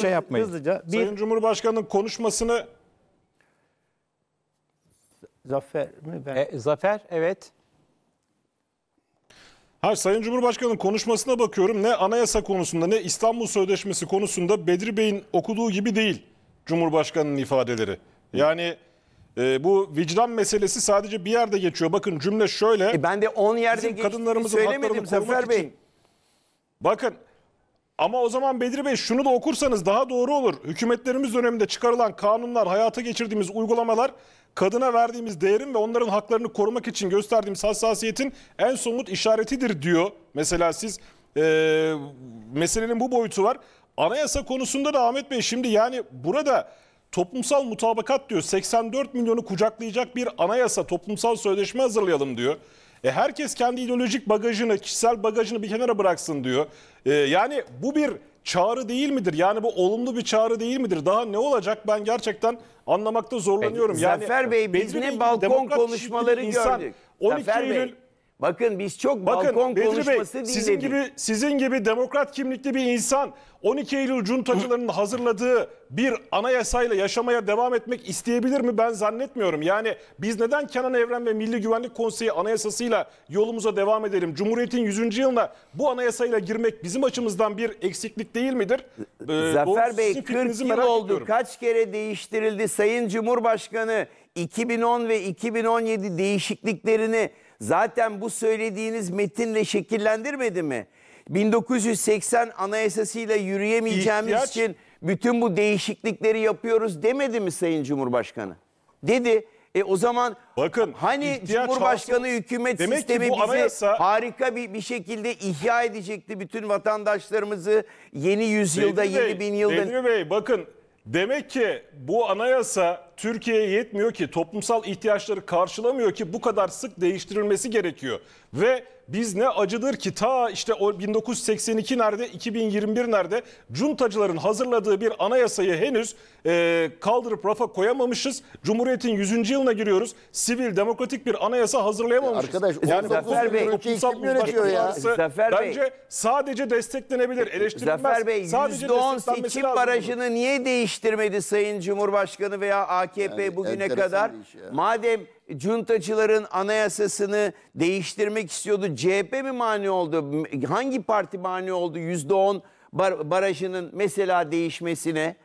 şey yapmayın. Hızlıca bir Sayın Cumhurbaşkanı'nın konuşmasını zafer mi ben? E, Zafer evet. Hayır, Sayın Cumhurbaşkanı'nın konuşmasına bakıyorum. Ne anayasa konusunda ne İstanbul Sözleşmesi konusunda Bedri Bey'in okuduğu gibi değil Cumhurbaşkanı'nın ifadeleri. Yani e, bu vicdan meselesi sadece bir yerde geçiyor. Bakın cümle şöyle. E, ben de 10 yerde Bizim geçtiğini kadınlarımızın söylemedim Zafer Bey. için- Bakın ama o zaman Bedri Bey şunu da okursanız daha doğru olur. Hükümetlerimiz döneminde çıkarılan kanunlar, hayata geçirdiğimiz uygulamalar kadına verdiğimiz değerin ve onların haklarını korumak için gösterdiğimiz hassasiyetin en somut işaretidir diyor. Mesela siz e, meselenin bu boyutu var. Anayasa konusunda da Ahmet Bey şimdi yani burada toplumsal mutabakat diyor. 84 milyonu kucaklayacak bir anayasa, toplumsal sözleşme hazırlayalım diyor. E herkes kendi ideolojik bagajını, kişisel bagajını bir kenara bıraksın diyor. E yani bu bir çağrı değil midir? Yani bu olumlu bir çağrı değil midir? Daha ne olacak ben gerçekten anlamakta zorlanıyorum. Peki, yani Zafer Bey biz ne balkon konuşmaları gördük. 12 Zafer Eylül Bey. Bakın biz çok Bakın, balkon Bedri konuşması Bey, değil sizin gibi sizin gibi demokrat kimlikli bir insan 12 Eylül cuntacılarının hazırladığı bir anayasayla yaşamaya devam etmek isteyebilir mi? Ben zannetmiyorum. Yani biz neden Kenan Evren ve Milli Güvenlik Konseyi anayasasıyla yolumuza devam edelim? Cumhuriyet'in 100. yılına bu anayasayla girmek bizim açımızdan bir eksiklik değil midir? Ee, Zafer Bey 40 yıl oldu. Ediyorum. Kaç kere değiştirildi Sayın Cumhurbaşkanı? 2010 ve 2017 değişikliklerini zaten bu söylediğiniz metinle şekillendirmedi mi? 1980 anayasasıyla yürüyemeyeceğimiz İhtiyaç... için bütün bu değişiklikleri yapıyoruz demedi mi Sayın Cumhurbaşkanı? Dedi. E o zaman Bakın hani Cumhurbaşkanı hasıl, hükümet demek sistemi bize anayasa, harika bir bir şekilde ihya edecekti bütün vatandaşlarımızı yeni yüzyılda Devri yeni Bey, bin yılda. Bey bakın demek ki bu anayasa Türkiye'ye yetmiyor ki toplumsal ihtiyaçları karşılamıyor ki bu kadar sık değiştirilmesi gerekiyor. Ve biz ne acıdır ki ta işte o 1982 nerede 2021 nerede cuntacıların hazırladığı bir anayasayı henüz e, kaldırıp rafa koyamamışız. Cumhuriyetin 100. yılına giriyoruz. Sivil demokratik bir anayasa hazırlayamamışız. Arkadaş yani Zafer Bey toplumsal yönetiyor ya. Zafer bence Bey. sadece desteklenebilir eleştirilmez. Zafer Bey %10 seçim barajını niye değiştirmedi Sayın Cumhurbaşkanı veya AK AKP yani bugüne kadar madem cuntacıların anayasasını değiştirmek istiyordu CHP mi mani oldu? Hangi parti mani oldu %10 bar barajının mesela değişmesine?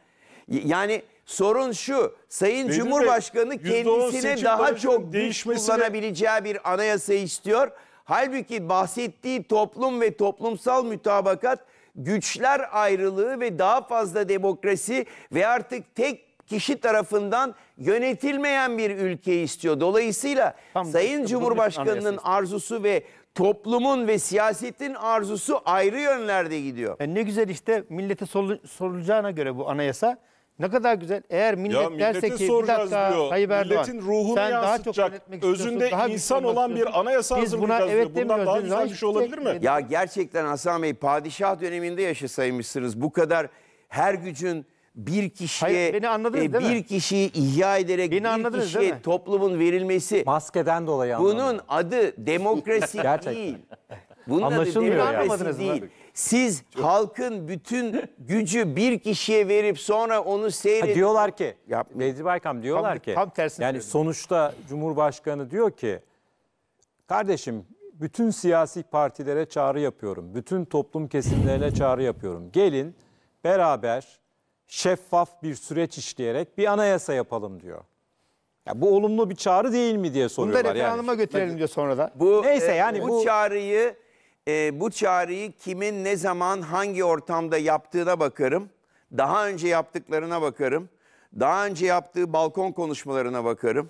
Yani sorun şu Sayın Benim Cumhurbaşkanı kendisine daha çok değişmesine... kullanabileceği bir anayasa istiyor. Halbuki bahsettiği toplum ve toplumsal mütabakat güçler ayrılığı ve daha fazla demokrasi ve artık tek kişi tarafından yönetilmeyen bir ülke istiyor. Dolayısıyla Tam Sayın işte Cumhurbaşkanı'nın arzusu ve toplumun ve siyasetin arzusu ayrı yönlerde gidiyor. E ne güzel işte millete sorulacağına göre bu anayasa ne kadar güzel. Eğer millet ya derse ki bir dakika diyor. Tayyip Erdoğan milletin ruhunu sen daha çok özünde daha insan olan bir anayasa Biz buna evet diyor. Bundan daha güzel bir şey olabilir mi? Ya gerçekten Hasan Bey padişah döneminde yaşasaymışsınız. Bu kadar her gücün bir kişiye Hayır, beni anladınız, e, bir mi? kişiyi ihya ederek Beni bir anladınız, kişiye toplumun verilmesi Maskeden dolayı anlamadım. bunun adı demokrasi değil. Bunun Anlaşılmıyor adı demokrasi Anlamadınız değil. Siz halkın bütün gücü bir kişiye verip sonra onu Ha, diyorlar ki, nedir Necip Baykam diyorlar Tam- ki, tam tersini yani söylüyorum. sonuçta Cumhurbaşkanı diyor ki, kardeşim bütün siyasi partilere çağrı yapıyorum, bütün toplum kesimlerine çağrı yapıyorum. Gelin beraber şeffaf bir süreç işleyerek bir anayasa yapalım diyor. Ya bu olumlu bir çağrı değil mi diye soruyorlar Bunu da referanduma yani. götürelim diyor sonradan. Bu, Neyse e, yani bu, bu çağrıyı e, bu çağrıyı kimin ne zaman hangi ortamda yaptığına bakarım. Daha önce yaptıklarına bakarım. Daha önce yaptığı balkon konuşmalarına bakarım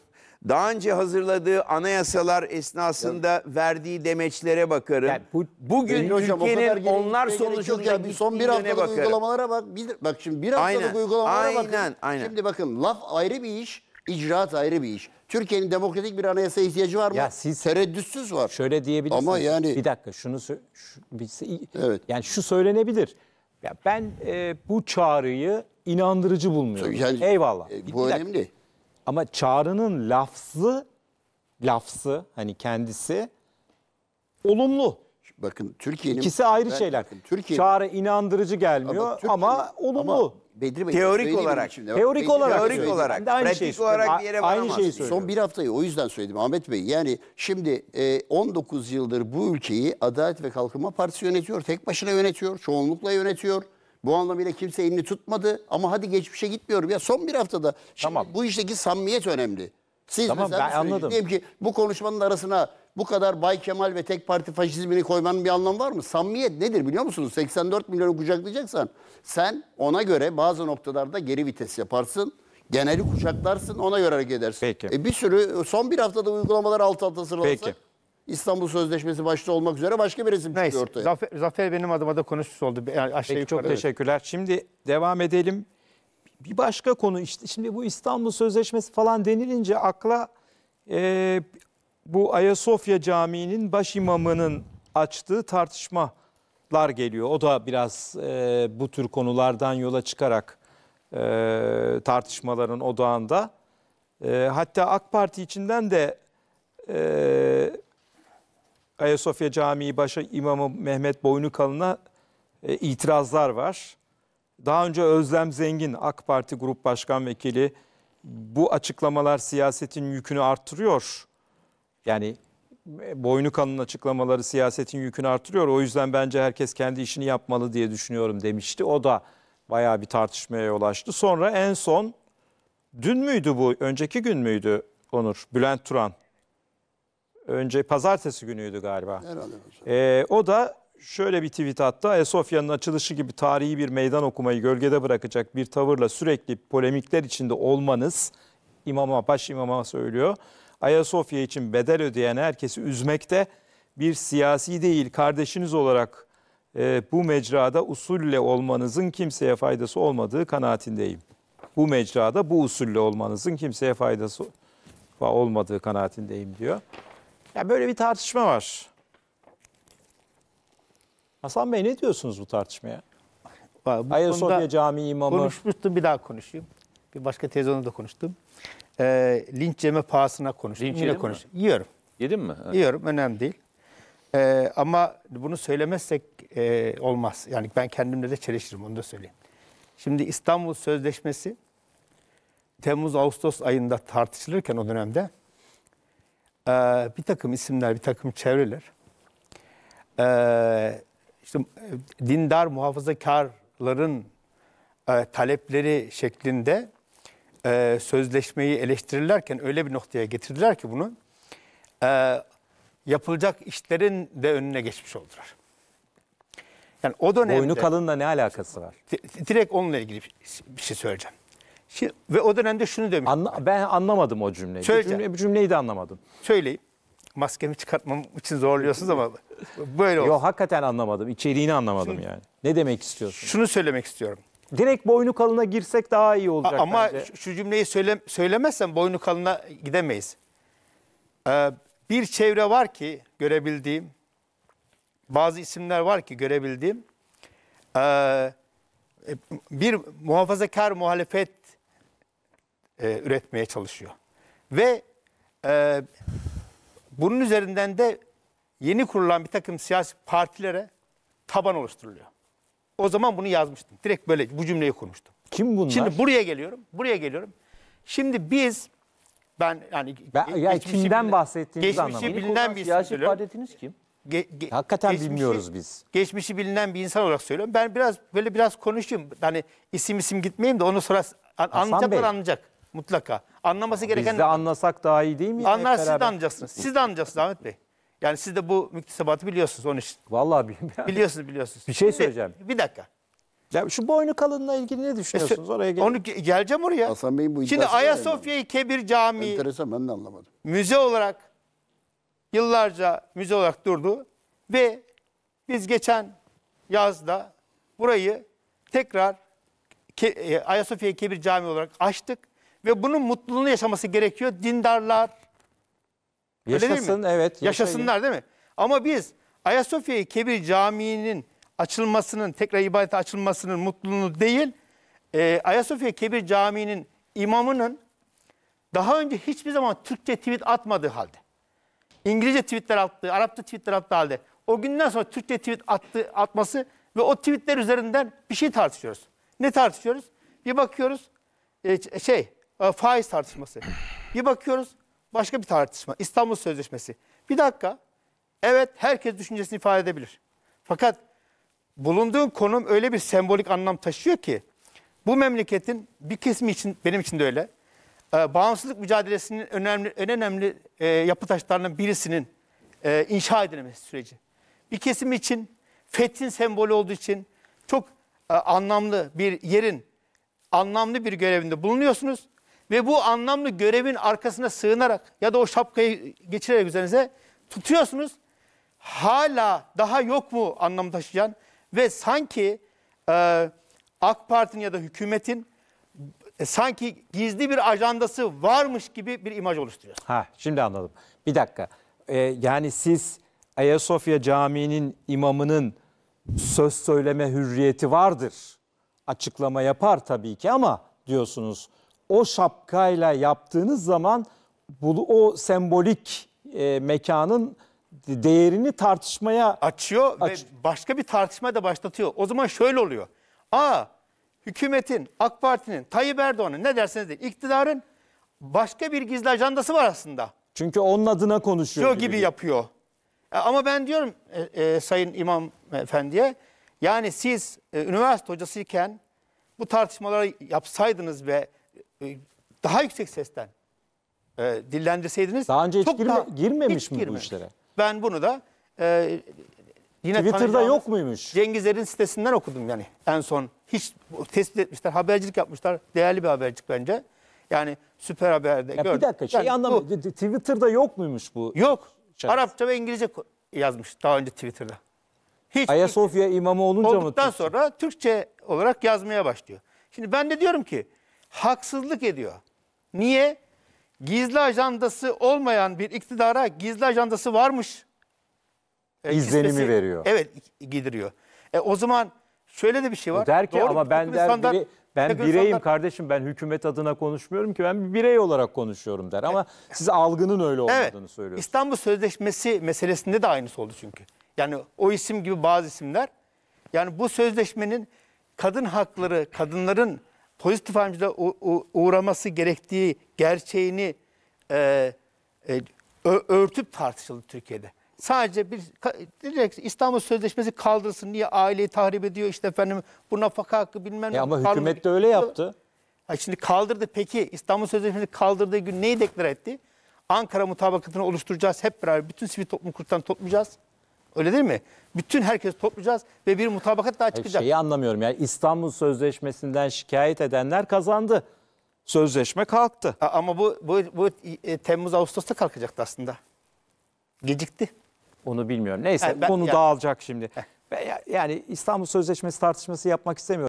daha önce hazırladığı anayasalar esnasında verdiği demeçlere bakarım. Yani bu- Bugün Türkiye'nin onlar gitmeye sonucunda ya. Bir Son bir haftalık bakarım. uygulamalara bak. Bir, bak şimdi bir haftalık Aynen, uygulamalara aynen, bakın. aynen. Şimdi bakın laf ayrı bir iş, icraat ayrı bir iş. Türkiye'nin demokratik bir anayasa ihtiyacı var mı? Ya siz- Tereddütsüz var. Şöyle diyebilirsiniz. Ama yani- bir dakika şunu sö- şu- bir- Evet. yani şu söylenebilir. Ya ben e, bu çağrıyı inandırıcı bulmuyorum. Yani- Eyvallah. E, bu Bir dakika. önemli. Ama çağrının lafzı, lafzı hani kendisi olumlu. Bakın Türkiye'nin İkisi ayrı ben- şeyler. bakın Türkiye Çağrı inandırıcı gelmiyor ama, Türkiye'nin- olumlu. ama Bedri Bey, Teorik olarak. şimdi. Teorik Bedri olarak. Teorik olarak. Aynı de Pratik şeyi söylüyorum. olarak bir yere Aynı varamazsın. şeyi söylüyorum. Son bir haftayı o yüzden söyledim Ahmet Bey. Yani şimdi e, 19 yıldır bu ülkeyi Adalet ve Kalkınma Partisi yönetiyor. Tek başına yönetiyor. Çoğunlukla yönetiyor. Bu anlamıyla kimse elini tutmadı ama hadi geçmişe gitmiyorum ya son bir haftada. Şimdi Tamam. bu işteki samimiyet önemli. Siz Tamam, ben anladım. diyelim ki bu konuşmanın arasına bu kadar Bay Kemal ve tek parti faşizmini koymanın bir anlamı var mı? Samimiyet nedir biliyor musunuz? 84 milyonu kucaklayacaksan sen ona göre bazı noktalarda geri vites yaparsın. Geneli kucaklarsın ona göre hareket edersin. Peki. E bir sürü son bir haftada uygulamalar alt alta sıralarsak Peki. İstanbul Sözleşmesi başta olmak üzere başka bir resim Neyse, çıkıyor ortaya. Zafer, Zafer benim adıma da konuşusu oldu. Yani aşağı Peki, çok teşekkürler. Şimdi devam edelim. Bir başka konu işte şimdi bu İstanbul Sözleşmesi falan denilince akla e, bu Ayasofya Camii'nin baş imamının açtığı tartışmalar geliyor. O da biraz e, bu tür konulardan yola çıkarak e, tartışmaların odağında. E, hatta AK Parti içinden de e, Ayasofya Camii başı İmamı Mehmet Boynukalın'a e, itirazlar var. Daha önce Özlem Zengin AK Parti Grup Başkan Vekili bu açıklamalar siyasetin yükünü artırıyor. Yani e, Boynukalın'ın açıklamaları siyasetin yükünü artırıyor. O yüzden bence herkes kendi işini yapmalı diye düşünüyorum demişti. O da bayağı bir tartışmaya yol açtı. Sonra en son dün müydü bu? Önceki gün müydü Onur? Bülent Turan önce pazartesi günüydü galiba. Herhalde. Ee, o da şöyle bir tweet attı. Ayasofya'nın açılışı gibi tarihi bir meydan okumayı gölgede bırakacak bir tavırla sürekli polemikler içinde olmanız, imama, baş imama söylüyor, Ayasofya için bedel ödeyen herkesi üzmekte bir siyasi değil kardeşiniz olarak e, bu mecrada usulle olmanızın kimseye faydası olmadığı kanaatindeyim. Bu mecrada bu usulle olmanızın kimseye faydası olmadığı kanaatindeyim diyor. Ya böyle bir tartışma var. Hasan Bey ne diyorsunuz bu tartışmaya? Bu Ayasofya Camii imamı. Konuşmuştum bir daha konuşayım. Bir başka televizyonda da konuştum. E, linç yeme pahasına konuştum. Linç Yine konuş. Yiyorum. Yedin mi? Evet. Yiyorum önemli değil. E, ama bunu söylemezsek e, olmaz. Yani ben kendimle de çelişirim onu da söyleyeyim. Şimdi İstanbul Sözleşmesi Temmuz-Ağustos ayında tartışılırken o dönemde e, bir takım isimler, bir takım çevreler ee, e, işte dindar muhafazakarların e, talepleri şeklinde e, sözleşmeyi eleştirirlerken öyle bir noktaya getirdiler ki bunu e, yapılacak işlerin de önüne geçmiş oldular. Yani o dönemde... Boynu kalınla ne alakası var? Direkt onunla ilgili bir şey söyleyeceğim. Şimdi, ve o dönemde şunu demiş. Anla, ben anlamadım o cümleyi. Söyleyeceğim. Cümle, cümleyi de anlamadım. Söyleyeyim. Maskemi çıkartmam için zorluyorsunuz ama böyle olsun. Yok hakikaten anlamadım. İçeriğini anlamadım Şimdi, yani. Ne demek istiyorsun? Şunu söylemek istiyorum. Direkt boynu kalına girsek daha iyi olacak A, ama bence. şu cümleyi söyle, söylemezsen boynu kalına gidemeyiz. Ee, bir çevre var ki görebildiğim, bazı isimler var ki görebildiğim, ee, bir muhafazakar muhalefet e, üretmeye çalışıyor. Ve e, bunun üzerinden de yeni kurulan bir takım siyasi partilere taban oluşturuluyor. O zaman bunu yazmıştım. Direkt böyle bu cümleyi kurmuştum. Kim bunlar? Şimdi buraya geliyorum. Buraya geliyorum. Şimdi biz ben yani ben, ya kimden bilinen, bahsettiğinizi anlamadım. bilinen bir siyasi isim partiniz kim? Ge, ge, Hakikaten geçmişi, bilmiyoruz biz. Geçmişi bilinen bir insan olarak söylüyorum. Ben biraz böyle biraz konuşayım. Hani isim isim gitmeyeyim de onu sonra an, anlayacaklar anlayacak. Mutlaka. Anlaması gereken... Biz de anlasak daha iyi değil mi? Anlar siz de anlayacaksınız. Siz de anlayacaksınız Ahmet Bey. Yani siz de bu müktesebatı biliyorsunuz onun için. Vallahi bilmiyorum. Biliyorsunuz biliyorsunuz. Bir şey söyleyeceğim. bir dakika. Ya şu boynu kalınla ilgili ne e, düşünüyorsunuz? Oraya gel. Onu ge- geleceğim oraya. Hasan Bey'in bu Şimdi Ayasofya'yı Kebir Camii Enteresan ben de anlamadım. müze olarak yıllarca müze olarak durdu ve biz geçen yazda burayı tekrar Ke- e, Ayasofya Kebir Camii olarak açtık ve bunun mutluluğunu yaşaması gerekiyor dindarlar. Yaşasın değil mi? evet. Yaşasınlar yaşayın. değil mi? Ama biz Ayasofya Kebir Camii'nin açılmasının, tekrar ibadete açılmasının mutluluğunu değil, e, Ayasofya Kebir Camii'nin imamının daha önce hiçbir zaman Türkçe tweet atmadığı halde, İngilizce tweetler attığı Arapça tweetler attığı halde, o günden sonra Türkçe tweet attı, atması ve o tweetler üzerinden bir şey tartışıyoruz. Ne tartışıyoruz? Bir bakıyoruz, e, şey, e, faiz tartışması. Bir bakıyoruz başka bir tartışma. İstanbul Sözleşmesi. Bir dakika. Evet herkes düşüncesini ifade edebilir. Fakat bulunduğun konum öyle bir sembolik anlam taşıyor ki bu memleketin bir kesimi için benim için de öyle. E, bağımsızlık mücadelesinin önemli en önemli e, yapı taşlarından birisinin e, inşa edilmesi süreci. Bir kesim için Fethin sembolü olduğu için çok e, anlamlı bir yerin anlamlı bir görevinde bulunuyorsunuz ve bu anlamlı görevin arkasına sığınarak ya da o şapkayı geçirerek üzerinize tutuyorsunuz. Hala daha yok mu anlam taşıyan ve sanki e, AK Parti'nin ya da hükümetin e, sanki gizli bir ajandası varmış gibi bir imaj oluşturuyor. Ha şimdi anladım. Bir dakika. Ee, yani siz Ayasofya Camii'nin imamının söz söyleme hürriyeti vardır. Açıklama yapar tabii ki ama diyorsunuz o şapkayla yaptığınız zaman bu, o sembolik e, mekanın değerini tartışmaya açıyor aç ve başka bir tartışma da başlatıyor. O zaman şöyle oluyor. A hükümetin, AK Parti'nin, Tayyip Erdoğan'ın ne derseniz deyin iktidarın başka bir gizli ajandası var aslında. Çünkü onun adına konuşuyor. Gibi, gibi yapıyor. E, ama ben diyorum e, e, Sayın İmam Efendi'ye yani siz e, üniversite hocasıyken bu tartışmaları yapsaydınız ve e, daha yüksek sesten e, dillendirseydiniz daha önce hiç çok girme, daha, girmemiş hiç mi bu işlere? Ben bunu da e, yine Twitter'da yok muymuş? Cengizler'in sitesinden okudum yani en son. Hiç tespit etmişler, habercilik yapmışlar. Değerli bir habercilik bence. Yani süper haberde ya gördüm. Bir dakika şey yani Bu, Twitter'da yok muymuş bu? Yok. Şans. Arapça ve İngilizce yazmış daha önce Twitter'da. Hiç, Ayasofya imamı olunca olduktan mı? Olduktan sonra Türkçe olarak yazmaya başlıyor. Şimdi ben de diyorum ki haksızlık ediyor. Niye? Gizli ajandası olmayan bir iktidara gizli ajandası varmış. E, İzlenimi kispesi, veriyor. Evet gidiriyor. E, o zaman şöyle de bir şey var. O der ki Doğru, ama ben der standart, biri, ben bireyim standart. kardeşim ben hükümet adına konuşmuyorum ki ben bir birey olarak konuşuyorum der. Ama e, siz algının öyle olmadığını evet, söylüyorsunuz. İstanbul Sözleşmesi meselesinde de aynısı oldu çünkü. Yani o isim gibi bazı isimler yani bu sözleşmenin kadın hakları, kadınların pozitif ayrımcılığa uğraması gerektiği gerçeğini e, e, örtüp tartışıldı Türkiye'de. Sadece bir direkt İstanbul Sözleşmesi kaldırsın niye aileyi tahrip ediyor işte efendim bu nafaka hakkı bilmem ne. Ama hükümet de öyle yaptı. Ha şimdi kaldırdı peki İstanbul Sözleşmesi kaldırdığı gün neyi deklar etti? Ankara mutabakatını oluşturacağız hep beraber bütün sivil toplum kurtan toplayacağız. Öyle değil mi? Bütün herkes toplayacağız ve bir mutabakat daha çıkacak. Şeyi anlamıyorum yani İstanbul Sözleşmesi'nden şikayet edenler kazandı. Sözleşme kalktı. Ama bu, bu, bu e, Temmuz Ağustos'ta kalkacaktı aslında. Gecikti. Onu bilmiyorum. Neyse Ha, ben- konu yani- dağılacak şimdi. Ben ya- yani İstanbul Sözleşmesi tartışması yapmak istemiyorum.